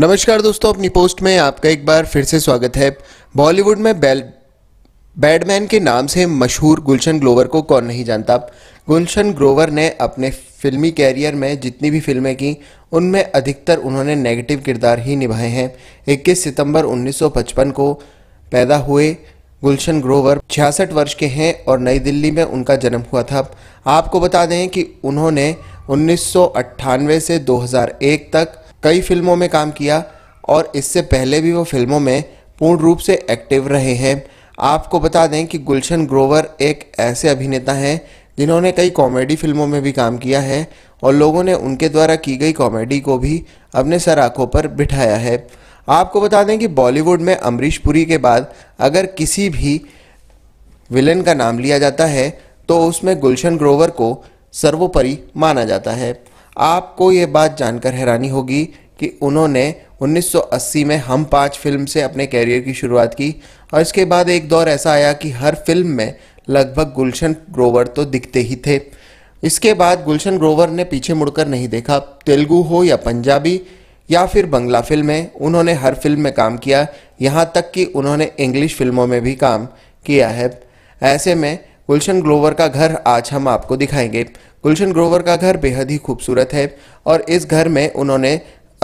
नमस्कार दोस्तों अपनी पोस्ट में आपका एक बार फिर से स्वागत है बॉलीवुड में बैल बैडमैन के नाम से मशहूर गुलशन ग्लोवर को कौन नहीं जानता गुलशन ग्रोवर ने अपने फिल्मी कैरियर में जितनी भी फिल्में की उनमें अधिकतर उन्होंने नेगेटिव किरदार ही निभाए हैं 21 सितंबर 1955 को पैदा हुए गुलशन ग्रोवर छियासठ वर्ष के हैं और नई दिल्ली में उनका जन्म हुआ था आपको बता दें कि उन्होंने उन्नीस से दो तक कई फिल्मों में काम किया और इससे पहले भी वो फिल्मों में पूर्ण रूप से एक्टिव रहे हैं आपको बता दें कि गुलशन ग्रोवर एक ऐसे अभिनेता हैं जिन्होंने कई कॉमेडी फिल्मों में भी काम किया है और लोगों ने उनके द्वारा की गई कॉमेडी को भी अपने सर आँखों पर बिठाया है आपको बता दें कि बॉलीवुड में अमरीश पुरी के बाद अगर किसी भी विलन का नाम लिया जाता है तो उसमें गुलशन ग्रोवर को सर्वोपरि माना जाता है आपको ये बात जानकर हैरानी होगी कि उन्होंने 1980 में हम पाँच फिल्म से अपने कैरियर की शुरुआत की और इसके बाद एक दौर ऐसा आया कि हर फिल्म में लगभग गुलशन ग्रोवर तो दिखते ही थे इसके बाद गुलशन ग्रोवर ने पीछे मुड़कर नहीं देखा तेलुगु हो या पंजाबी या फिर बंगला फिल्म में उन्होंने हर फिल्म में काम किया यहाँ तक कि उन्होंने इंग्लिश फिल्मों में भी काम किया है ऐसे में गुलशन ग्लोवर का घर आज हम आपको दिखाएंगे गुलशन ग्रोवर का घर बेहद ही खूबसूरत है और इस घर में उन्होंने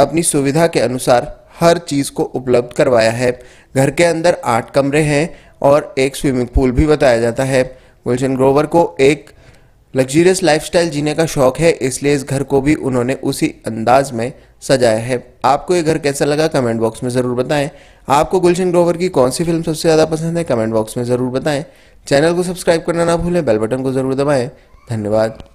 अपनी सुविधा के अनुसार हर चीज़ को उपलब्ध करवाया है घर के अंदर आठ कमरे हैं और एक स्विमिंग पूल भी बताया जाता है गुलशन ग्रोवर को एक लग्जरियस लाइफस्टाइल जीने का शौक है इसलिए इस घर को भी उन्होंने उसी अंदाज में सजाया है आपको ये घर कैसा लगा कमेंट बॉक्स में ज़रूर बताएं आपको गुलशन ग्रोवर की कौन सी फिल्म सबसे ज़्यादा पसंद है कमेंट बॉक्स में ज़रूर बताएं चैनल को सब्सक्राइब करना ना भूलें बेल बटन को ज़रूर दबाएं धन्यवाद